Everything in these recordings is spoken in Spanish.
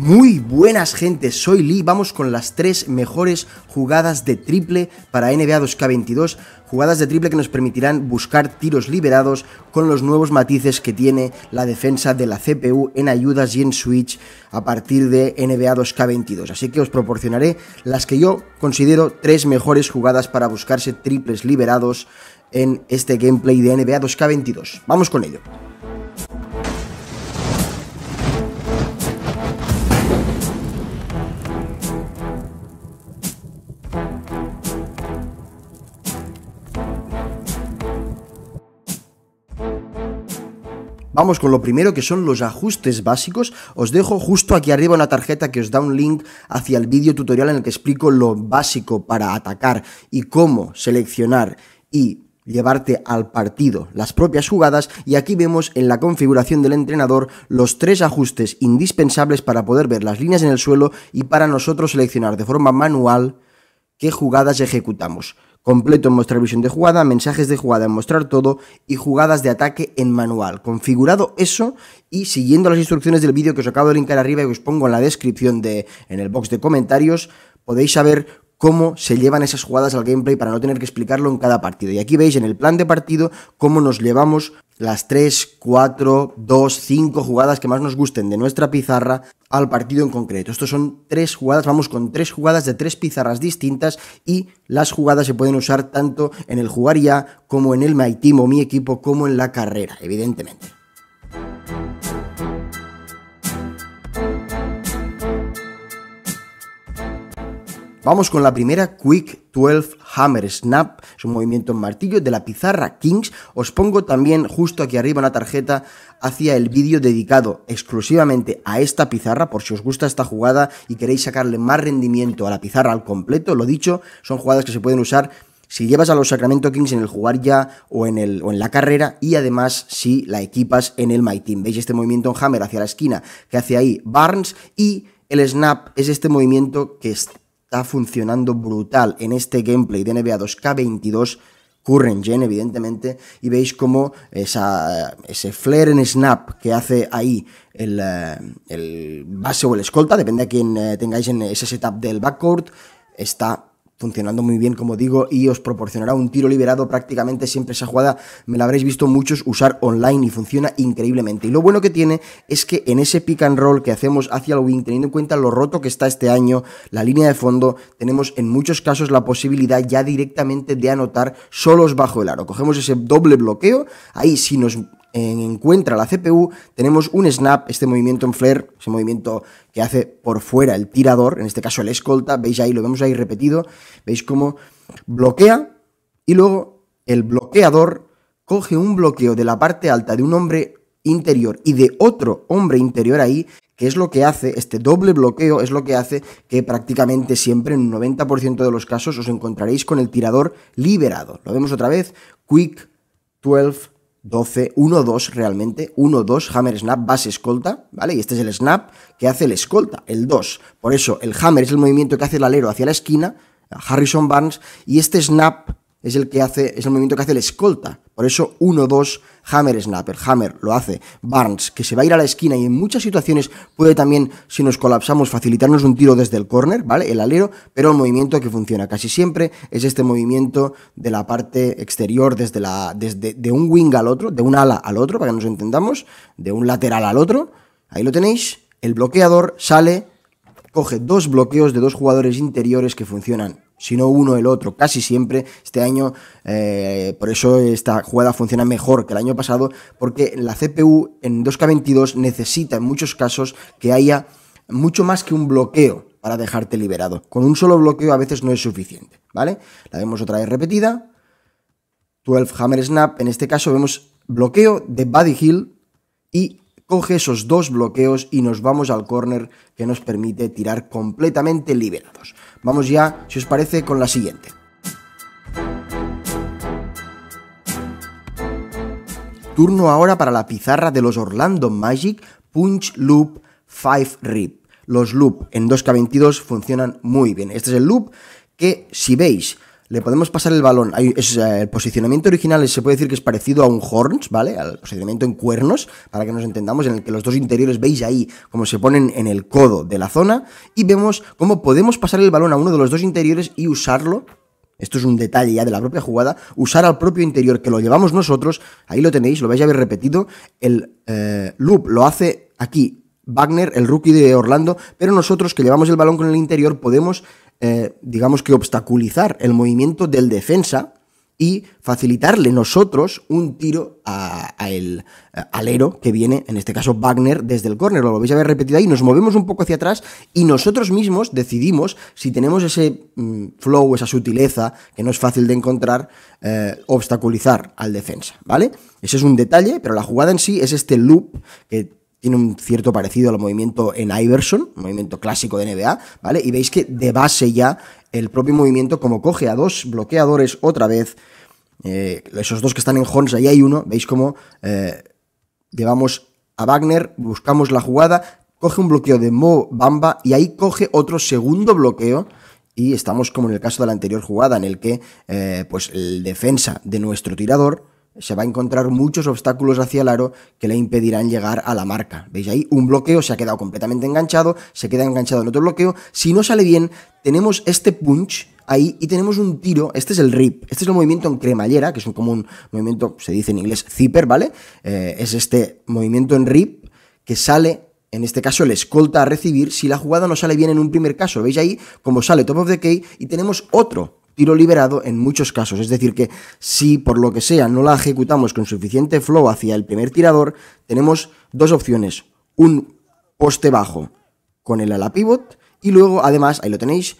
Muy buenas gente, soy Lee, vamos con las tres mejores jugadas de triple para NBA 2K22, jugadas de triple que nos permitirán buscar tiros liberados con los nuevos matices que tiene la defensa de la CPU en ayudas y en switch a partir de NBA 2K22. Así que os proporcionaré las que yo considero tres mejores jugadas para buscarse triples liberados en este gameplay de NBA 2K22. Vamos con ello. Vamos con lo primero que son los ajustes básicos. Os dejo justo aquí arriba una tarjeta que os da un link hacia el vídeo tutorial en el que explico lo básico para atacar y cómo seleccionar y llevarte al partido las propias jugadas y aquí vemos en la configuración del entrenador los tres ajustes indispensables para poder ver las líneas en el suelo y para nosotros seleccionar de forma manual qué jugadas ejecutamos completo en mostrar visión de jugada, mensajes de jugada en mostrar todo y jugadas de ataque en manual. Configurado eso y siguiendo las instrucciones del vídeo que os acabo de linkar arriba y que os pongo en la descripción de en el box de comentarios, podéis saber cómo se llevan esas jugadas al gameplay para no tener que explicarlo en cada partido. Y aquí veis en el plan de partido cómo nos llevamos las 3, 4, 2, 5 jugadas que más nos gusten de nuestra pizarra al partido en concreto. Estos son tres jugadas, vamos con tres jugadas de tres pizarras distintas y las jugadas se pueden usar tanto en el jugar ya como en el My Team o mi equipo como en la carrera, evidentemente. Vamos con la primera, Quick 12 Hammer Snap, es un movimiento en martillo de la pizarra Kings. Os pongo también justo aquí arriba una tarjeta hacia el vídeo dedicado exclusivamente a esta pizarra, por si os gusta esta jugada y queréis sacarle más rendimiento a la pizarra al completo. Lo dicho, son jugadas que se pueden usar si llevas a los Sacramento Kings en el jugar ya o en, el, o en la carrera y además si la equipas en el My Team. ¿Veis este movimiento en Hammer hacia la esquina que hace ahí Barnes y el snap es este movimiento que está funcionando brutal en este gameplay de NBA 2K22 current gen, evidentemente, y veis como esa, ese flare en snap que hace ahí el, eh, el, base o el escolta, depende a quién eh, tengáis en ese setup del backcourt, está funcionando muy bien, como digo, y os proporcionará un tiro liberado prácticamente siempre esa jugada. Me la habréis visto muchos usar online y funciona increíblemente. Y lo bueno que tiene es que en ese pick and roll que hacemos hacia el wing, teniendo en cuenta lo roto que está este año, la línea de fondo, tenemos en muchos casos la posibilidad ya directamente de anotar solos bajo el aro. Cogemos ese doble bloqueo, ahí si nos encuentra la CPU, tenemos un snap, este movimiento en flare, ese movimiento que hace por fuera el tirador, en este caso el escolta, veis ahí, lo vemos ahí repetido, veis cómo bloquea y luego el bloqueador coge un bloqueo de la parte alta de un hombre interior y de otro hombre interior ahí, que es lo que hace, este doble bloqueo es lo que hace que prácticamente siempre, en un 90% de los casos, os encontraréis con el tirador liberado. Lo vemos otra vez, quick, 12, 12, 1-2 realmente, 1-2, hammer snap, base escolta, ¿vale? Y este es el snap que hace el escolta, el 2. Por eso el hammer es el movimiento que hace el alero hacia la esquina, Harrison Barnes, y este snap es el que hace, es el movimiento que hace el escolta. Por eso 1-2 Hammer Snapper. Hammer lo hace. Barnes, que se va a ir a la esquina y en muchas situaciones puede también, si nos colapsamos, facilitarnos un tiro desde el corner ¿vale? El alero, pero el movimiento que funciona casi siempre es este movimiento de la parte exterior, desde la. desde de un wing al otro, de un ala al otro, para que nos entendamos, de un lateral al otro. Ahí lo tenéis. El bloqueador sale, coge dos bloqueos de dos jugadores interiores que funcionan sino uno el otro. Casi siempre este año, eh, por eso esta jugada funciona mejor que el año pasado, porque la CPU en 2K22 necesita en muchos casos que haya mucho más que un bloqueo para dejarte liberado. Con un solo bloqueo a veces no es suficiente, ¿vale? La vemos otra vez repetida. 12 Hammer Snap, en este caso vemos bloqueo de Buddy Hill y coge esos dos bloqueos y nos vamos al corner que nos permite tirar completamente liberados. Vamos ya, si os parece, con la siguiente. Turno ahora para la pizarra de los Orlando Magic Punch Loop 5 Rip. Los loop en 2K22 funcionan muy bien. Este es el loop que si veis le podemos pasar el balón. Eh, el posicionamiento original se puede decir que es parecido a un horns, ¿vale? Al posicionamiento en cuernos, para que nos entendamos, en el que los dos interiores veis ahí como se ponen en el codo de la zona y vemos cómo podemos pasar el balón a uno de los dos interiores y usarlo esto es un detalle ya de la propia jugada, usar al propio interior que lo llevamos nosotros, ahí lo tenéis, lo vais a haber repetido, el eh, loop lo hace aquí Wagner, el rookie de Orlando, pero nosotros que llevamos el balón con el interior podemos eh, digamos que obstaculizar el movimiento del defensa y facilitarle nosotros un tiro a, eh, alero que viene, en este caso Wagner, desde el córner. Lo vais a ver repetido ahí. Nos movemos un poco hacia atrás y nosotros mismos decidimos si tenemos ese mm, flow, esa sutileza que no es fácil de encontrar, eh, obstaculizar al defensa. ¿Vale? Ese es un detalle, pero la jugada en sí es este loop que tiene un cierto parecido al movimiento en Iverson, movimiento clásico de NBA, ¿vale? Y veis que de base ya el propio movimiento, como coge a dos bloqueadores otra vez, eh, esos dos que están en Horns, ahí hay uno, veis como eh, llevamos a Wagner, buscamos la jugada, coge un bloqueo de Mo Bamba y ahí coge otro segundo bloqueo y estamos como en el caso de la anterior jugada, en el que eh, pues el defensa de nuestro tirador se va a encontrar muchos obstáculos hacia el aro que le impedirán llegar a la marca. ¿Veis ahí? Un bloqueo se ha quedado completamente enganchado, se queda enganchado en otro bloqueo. Si no sale bien, tenemos este punch ahí y tenemos un tiro. Este es el rip. Este es el movimiento en cremallera, que es un común movimiento, se dice en inglés zipper, ¿vale? Eh, es este movimiento en rip que sale en este caso el escolta a recibir si la jugada no sale bien en un primer caso. ¿Veis ahí? Como sale Top of the Key y tenemos otro tiro liberado en muchos casos. Es decir, que si por lo que sea no la ejecutamos con suficiente flow hacia el primer tirador, tenemos dos opciones. Un poste bajo con el ala pivot y luego además, ahí lo tenéis,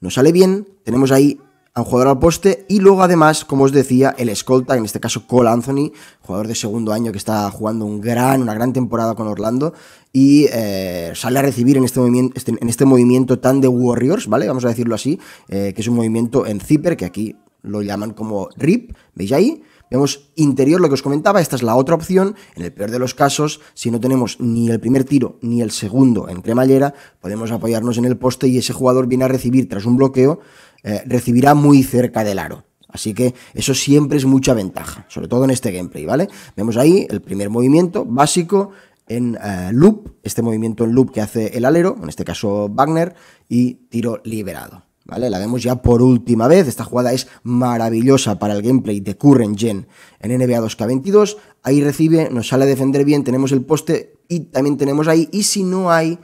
nos sale bien, tenemos ahí a un jugador al poste y luego además, como os decía, el escolta, en este caso Cole Anthony, jugador de segundo año que está jugando un gran, una gran temporada con Orlando y eh, sale a recibir en este, movimiento, este, en este movimiento tan de Warriors, ¿vale? Vamos a decirlo así, eh, que es un movimiento en zipper que aquí lo llaman como RIP, ¿veis ahí? Vemos interior lo que os comentaba, esta es la otra opción. En el peor de los casos, si no tenemos ni el primer tiro ni el segundo en cremallera, podemos apoyarnos en el poste y ese jugador viene a recibir tras un bloqueo, eh, recibirá muy cerca del aro. Así que eso siempre es mucha ventaja, sobre todo en este gameplay, ¿vale? Vemos ahí el primer movimiento básico en eh, loop, este movimiento en loop que hace el alero, en este caso Wagner, y tiro liberado. ¿vale? La vemos ya por última vez, esta jugada es maravillosa para el gameplay de Current Gen en NBA 2K22, ahí recibe, nos sale a defender bien, tenemos el poste y también tenemos ahí, y si no hay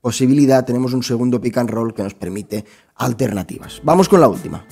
posibilidad, tenemos un segundo pick and roll que nos permite alternativas. Vamos con la última.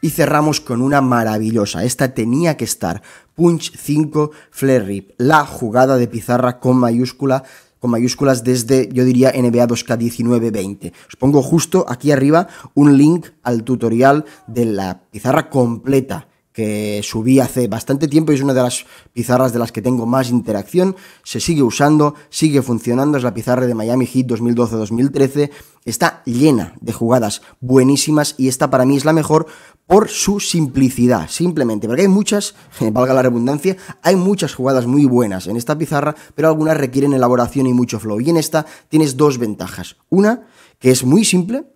Y cerramos con una maravillosa, esta tenía que estar, Punch 5 Flare Rip, la jugada de pizarra con mayúscula con mayúsculas desde, yo diría, NBA 2K1920. Os pongo justo aquí arriba un link al tutorial de la pizarra completa que subí hace bastante tiempo y es una de las pizarras de las que tengo más interacción. Se sigue usando, sigue funcionando, es la pizarra de Miami Heat 2012-2013. Está llena de jugadas buenísimas y esta para mí es la mejor por su simplicidad, simplemente, porque hay muchas, valga la redundancia, hay muchas jugadas muy buenas en esta pizarra, pero algunas requieren elaboración y mucho flow. Y en esta tienes dos ventajas. Una, que es muy simple,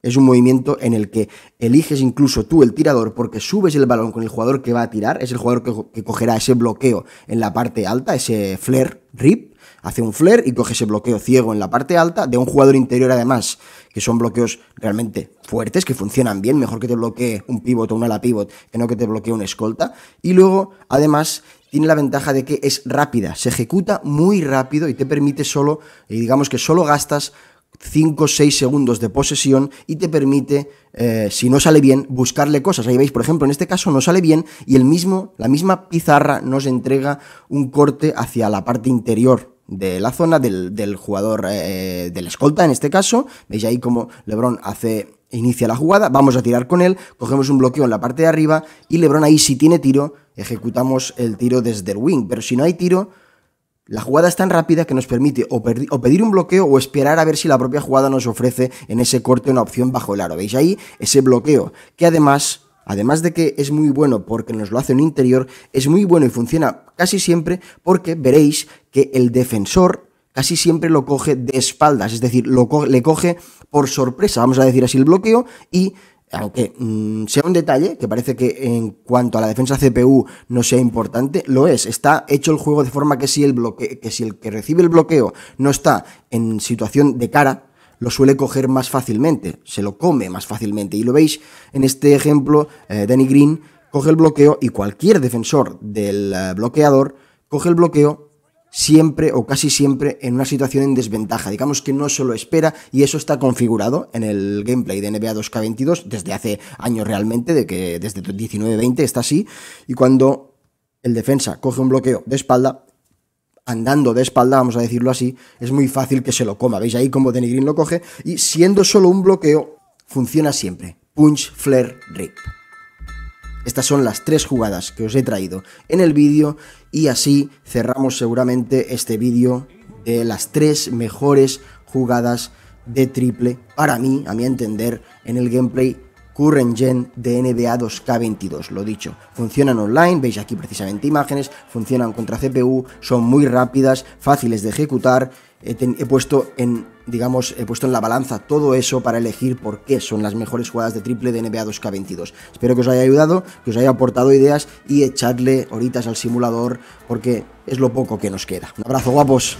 es un movimiento en el que eliges incluso tú el tirador porque subes el balón con el jugador que va a tirar, es el jugador que, cogerá ese bloqueo en la parte alta, ese flare rip, hace un flare y coge ese bloqueo ciego en la parte alta de un jugador interior además, que son bloqueos realmente fuertes, que funcionan bien, mejor que te bloquee un pivot o un ala pivot que no que te bloquee un escolta. Y luego, además, tiene la ventaja de que es rápida, se ejecuta muy rápido y te permite solo, eh, digamos que solo gastas 5 o 6 segundos de posesión y te permite, eh, si no sale bien, buscarle cosas. Ahí veis, por ejemplo, en este caso no sale bien y el mismo, la misma pizarra nos entrega un corte hacia la parte interior de la zona del, jugador, de eh, del escolta en este caso. Veis ahí como Lebron hace inicia la jugada, vamos a tirar con él, cogemos un bloqueo en la parte de arriba y Lebron ahí si tiene tiro, ejecutamos el tiro desde el wing, pero si no hay tiro, la jugada es tan rápida que nos permite o, pedir un bloqueo o esperar a ver si la propia jugada nos ofrece en ese corte una opción bajo el aro. ¿Veis ahí? Ese bloqueo, que además, además de que es muy bueno porque nos lo hace un interior, es muy bueno y funciona casi siempre porque veréis que el defensor casi siempre lo coge de espaldas, es decir, le coge por sorpresa, vamos a decir así, el bloqueo y aunque mm, sea un detalle, que parece que en cuanto a la defensa CPU no sea importante, lo es. Está hecho el juego de forma que si el bloque, que si el que recibe el bloqueo no está en situación de cara, lo suele coger más fácilmente, se lo come más fácilmente. Y lo veis en este ejemplo, eh, Danny Green coge el bloqueo y cualquier defensor del eh, bloqueador coge el bloqueo siempre o casi siempre en una situación en desventaja. Digamos que no solo espera y eso está configurado en el gameplay de NBA 2K22 desde hace años realmente, de que desde 19-20 está así. Y cuando el defensa coge un bloqueo de espalda, andando de espalda, vamos a decirlo así, es muy fácil que se lo coma. ¿Veis ahí cómo Denigrin lo coge? Y siendo solo un bloqueo, funciona siempre. Punch, flare, rip. Estas son las tres jugadas que os he traído en el vídeo y así cerramos seguramente este vídeo de las tres mejores jugadas de triple para mí, a mi entender, en el gameplay Current Gen de NBA 2K22. Lo dicho, funcionan online, veis aquí precisamente imágenes, funcionan contra CPU, son muy rápidas, fáciles de ejecutar. He, puesto en, digamos, he puesto en la balanza todo eso para elegir por qué son las mejores jugadas de triple de NBA 2K22. Espero que os haya ayudado, que os haya aportado ideas y echadle horitas al simulador porque es lo poco que nos queda. Un abrazo guapos.